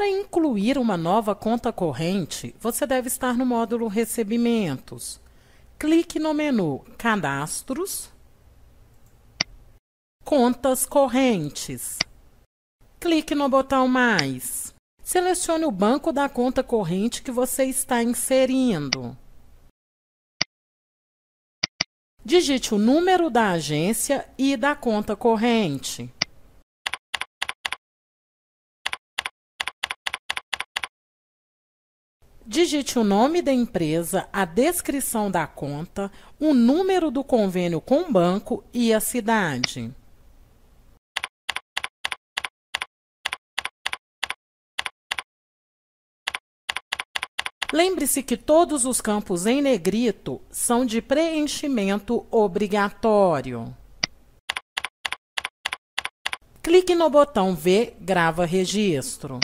Para incluir uma nova conta corrente, você deve estar no módulo Recebimentos. Clique no menu Cadastros, Contas correntes. Clique no botão Mais. Selecione o banco da conta corrente que você está inserindo. Digite o número da agência e da conta corrente. Digite o nome da empresa, a descrição da conta, o número do convênio com o banco e a cidade. Lembre-se que todos os campos em negrito são de preenchimento obrigatório. Clique no botão V Grava Registro.